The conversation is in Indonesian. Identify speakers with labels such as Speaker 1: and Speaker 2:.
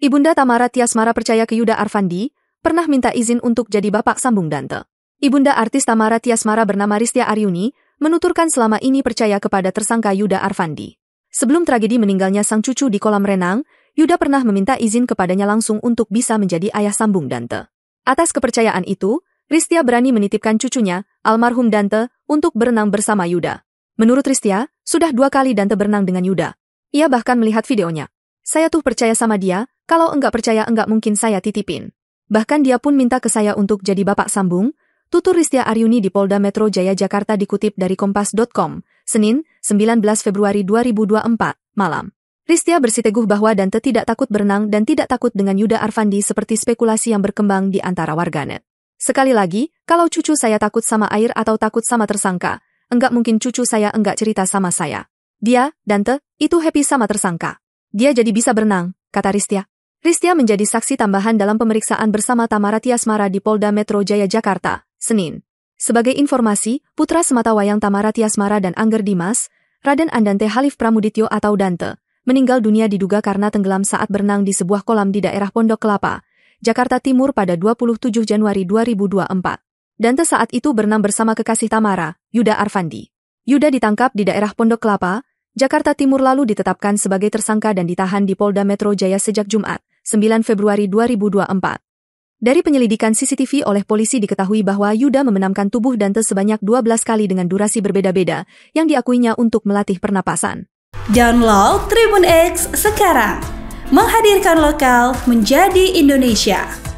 Speaker 1: Ibunda Tamara Tiasmara percaya ke Yuda Arfandi, pernah minta izin untuk jadi bapak sambung Dante. Ibunda artis Tamara Tiasmara bernama Ristia Aryuni, menuturkan selama ini percaya kepada tersangka Yuda Arfandi. Sebelum tragedi meninggalnya sang cucu di kolam renang, Yuda pernah meminta izin kepadanya langsung untuk bisa menjadi ayah sambung Dante. Atas kepercayaan itu, Ristia berani menitipkan cucunya, almarhum Dante, untuk berenang bersama Yuda. Menurut Ristia, sudah dua kali Dante berenang dengan Yuda. Ia bahkan melihat videonya. Saya tuh percaya sama dia, kalau enggak percaya enggak mungkin saya titipin. Bahkan dia pun minta ke saya untuk jadi bapak sambung, tutur Ristia Aryuni di Polda Metro Jaya Jakarta dikutip dari Kompas.com, Senin, 19 Februari 2024, malam. Ristia bersiteguh bahwa Dante tidak takut berenang dan tidak takut dengan Yuda Arfandi seperti spekulasi yang berkembang di antara warganet. Sekali lagi, kalau cucu saya takut sama air atau takut sama tersangka, enggak mungkin cucu saya enggak cerita sama saya. Dia, Dante, itu happy sama tersangka. Dia jadi bisa berenang, kata Ristia. Ristia menjadi saksi tambahan dalam pemeriksaan bersama Tamara Tiasmara di Polda Metro Jaya Jakarta, Senin. Sebagai informasi, putra semata wayang Tamara Tiasmara dan Angger Dimas, Raden Andante Halif Pramudityo atau Dante, meninggal dunia diduga karena tenggelam saat berenang di sebuah kolam di daerah Pondok Kelapa, Jakarta Timur pada 27 Januari 2024. Dante saat itu berenang bersama kekasih Tamara, Yuda Arfandi. Yuda ditangkap di daerah Pondok Kelapa, Jakarta Timur lalu ditetapkan sebagai tersangka dan ditahan di Polda Metro Jaya sejak Jumat, 9 Februari 2024. Dari penyelidikan CCTV oleh polisi diketahui bahwa Yuda memenamkan tubuh Dante sebanyak 12 kali dengan durasi berbeda-beda, yang diakuinya untuk melatih pernapasan.
Speaker 2: Download Tribun X sekarang, menghadirkan lokal menjadi Indonesia.